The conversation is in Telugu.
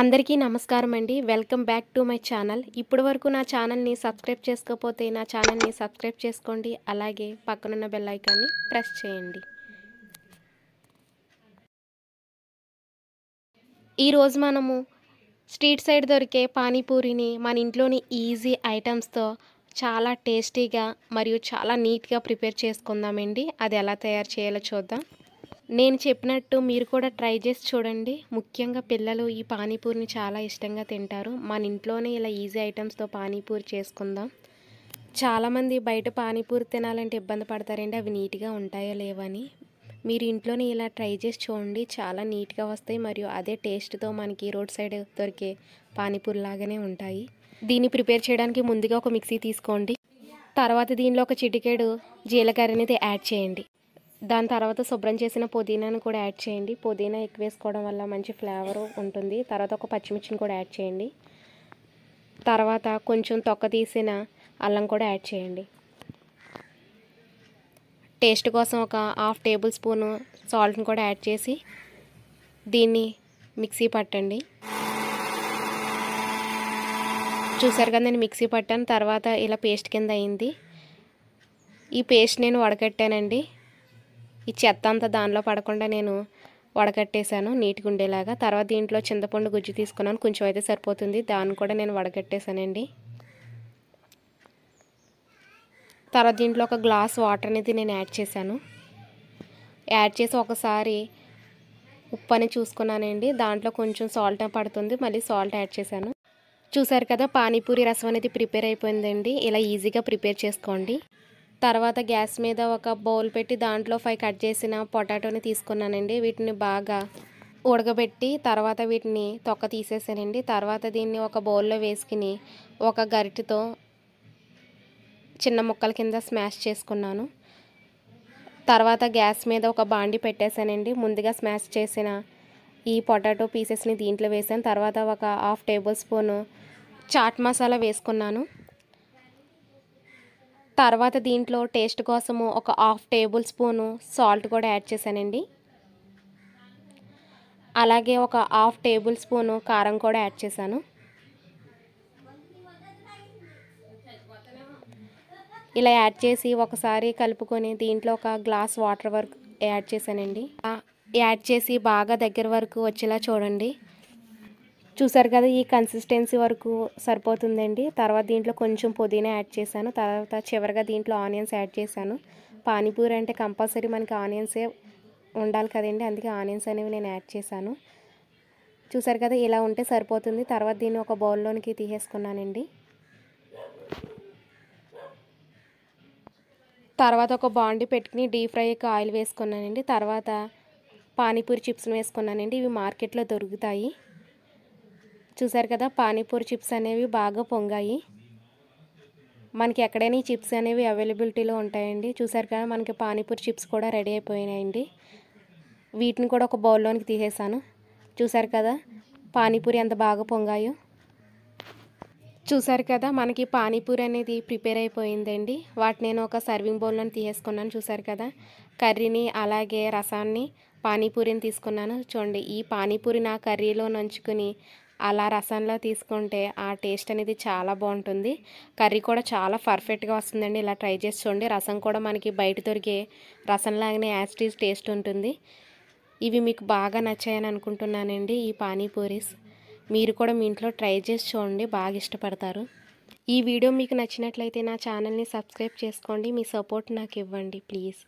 అందరికీ నమస్కారం అండి welcome back to my channel ఇప్పటి వరకు నా ఛానల్ని సబ్స్క్రైబ్ చేసుకోకపోతే నా ఛానల్ని సబ్స్క్రైబ్ చేసుకోండి అలాగే పక్కనున్న బెల్లైకాన్ని ప్రెస్ చేయండి ఈరోజు మనము స్ట్రీట్ సైడ్ దొరికే పానీపూరిని మన ఇంట్లోని ఈజీ ఐటమ్స్తో చాలా టేస్టీగా మరియు చాలా నీట్గా ప్రిపేర్ చేసుకుందామండి అది ఎలా తయారు చేయాలో చూద్దాం నేను చెప్పినట్టు మీరు కూడా ట్రై చేసి చూడండి ముఖ్యంగా పిల్లలు ఈ పానీపూరిని చాలా ఇష్టంగా తింటారు మన ఇంట్లోనే ఇలా ఈజీ ఐటమ్స్తో పానీపూరి చేసుకుందాం చాలామంది బయట పానీపూరి తినాలంటే ఇబ్బంది పడతారండి అవి నీట్గా ఉంటాయో లేవని మీరు ఇంట్లోనే ఇలా ట్రై చేసి చూడండి చాలా నీట్గా వస్తాయి మరియు అదే టేస్ట్తో మనకి రోడ్ సైడ్ దొరికే పానీపూరి లాగానే ఉంటాయి దీన్ని ప్రిపేర్ చేయడానికి ముందుగా ఒక మిక్సీ తీసుకోండి తర్వాత దీనిలో ఒక చిటికెడు జీలకర్ర అనేది యాడ్ చేయండి దాని తర్వాత శుభ్రం చేసిన పుదీనాను కూడా యాడ్ చేయండి పుదీనా ఎక్కువ వేసుకోవడం వల్ల మంచి ఫ్లేవర్ ఉంటుంది తర్వాత ఒక పచ్చిమిర్చిని కూడా యాడ్ చేయండి తర్వాత కొంచెం తొక్క తీసిన అల్లం కూడా యాడ్ చేయండి టేస్ట్ కోసం ఒక హాఫ్ టేబుల్ స్పూను సాల్ట్ని కూడా యాడ్ చేసి దీన్ని మిక్సీ పట్టండి చూసారు కదా నేను మిక్సీ పట్టాను తర్వాత ఇలా పేస్ట్ కింద అయింది ఈ పేస్ట్ నేను వడగట్టానండి ఈ చెత్త అంతా దానిలో పడకుండా నేను వడగట్టేశాను నీట్గా ఉండేలాగా తర్వాత దీంట్లో చింతపండు గుజ్జు తీసుకున్నాను కొంచెం అయితే సరిపోతుంది దాన్ని కూడా నేను వడగట్టేశానండి తర్వాత దీంట్లో ఒక గ్లాస్ వాటర్ అనేది నేను యాడ్ చేశాను యాడ్ చేసి ఒకసారి ఉప్పు అని చూసుకున్నానండి దాంట్లో కొంచెం సాల్ట్ పడుతుంది మళ్ళీ సాల్ట్ యాడ్ చేశాను చూసారు కదా పానీపూరి రసం అనేది ప్రిపేర్ అయిపోయిందండి ఇలా ఈజీగా ప్రిపేర్ చేసుకోండి తర్వాత గ్యాస్ మీద ఒక బౌల్ పెట్టి దాంట్లో ఫైవ్ కట్ చేసిన పొటాటోని తీసుకున్నానండి వీటిని బాగా ఉడకబెట్టి తర్వాత వీటిని తొక్క తీసేసానండి తర్వాత దీన్ని ఒక బౌల్లో వేసుకుని ఒక గరిటితో చిన్న ముక్కల కింద స్మాష్ చేసుకున్నాను తర్వాత గ్యాస్ మీద ఒక బాండి పెట్టేశానండి ముందుగా స్మాష్ చేసిన ఈ పొటాటో పీసెస్ని దీంట్లో వేసాను తర్వాత ఒక half table spoon chaat masala వేసుకున్నాను తర్వాత దీంట్లో టేస్ట్ కోసము ఒక హాఫ్ టేబుల్ స్పూను సాల్ట్ కూడా యాడ్ చేశానండి అలాగే ఒక హాఫ్ టేబుల్ స్పూను కారం కూడా యాడ్ చేశాను ఇలా యాడ్ చేసి ఒకసారి కలుపుకొని దీంట్లో ఒక గ్లాస్ వాటర్ వరకు యాడ్ చేశానండి యాడ్ చేసి బాగా దగ్గర వరకు వచ్చేలా చూడండి చూసారు కదా ఈ కన్సిస్టెన్సీ వరకు సరిపోతుందండి తర్వాత దీంట్లో కొంచెం పుదీనా యాడ్ చేశాను తర్వాత చివరిగా దీంట్లో ఆనియన్స్ యాడ్ చేశాను పానీపూరి అంటే కంపల్సరీ మనకి ఆనియన్సే ఉండాలి కదండి అందుకే ఆనియన్స్ అనేవి నేను యాడ్ చేశాను చూసారు కదా ఇలా ఉంటే సరిపోతుంది తర్వాత దీన్ని ఒక బౌల్లోనికి తీసేసుకున్నానండి తర్వాత ఒక బాండి పెట్టుకుని డీప్ ఫ్రైకి ఆయిల్ వేసుకున్నానండి తర్వాత పానీపూరి చిప్స్ని వేసుకున్నానండి ఇవి మార్కెట్లో దొరుకుతాయి చూసారు కదా పానీపూరి చిప్స్ అనేవి బాగా పొంగాయి మనకి ఎక్కడైనా ఈ చిప్స్ అనేవి అవైలబిలిటీలో ఉంటాయండి చూసారు కదా మనకి పానీపూరి చిప్స్ కూడా రెడీ అయిపోయినాయండి వీటిని కూడా ఒక బౌల్లోనికి తీసేసాను చూసారు కదా పానీపూరి ఎంత బాగా పొంగాయో చూసారు కదా మనకి పానీపూరి అనేది ప్రిపేర్ అయిపోయిందండి వాటి నేను ఒక సర్వింగ్ బౌల్లోని తీసేసుకున్నాను చూసారు కదా కర్రీని అలాగే రసాన్ని పానీపూరిని తీసుకున్నాను చూడండి ఈ పానీపూరి నా కర్రీలో నంచుకుని అలా రసంలో తీసుకుంటే ఆ టేస్ట్ అనేది చాలా బాగుంటుంది కర్రీ కూడా చాలా పర్ఫెక్ట్గా వస్తుందండి ఇలా ట్రై చేసి చూడండి రసం కూడా మనకి బయట దొరికే రసంలాగానే యాస్టీస్ టేస్ట్ ఉంటుంది ఇవి మీకు బాగా నచ్చాయని అనుకుంటున్నానండి ఈ పానీపూరీస్ మీరు కూడా మీ ఇంట్లో ట్రై చేసి చూడండి బాగా ఇష్టపడతారు ఈ వీడియో మీకు నచ్చినట్లయితే నా ఛానల్ని సబ్స్క్రైబ్ చేసుకోండి మీ సపోర్ట్ నాకు ఇవ్వండి ప్లీజ్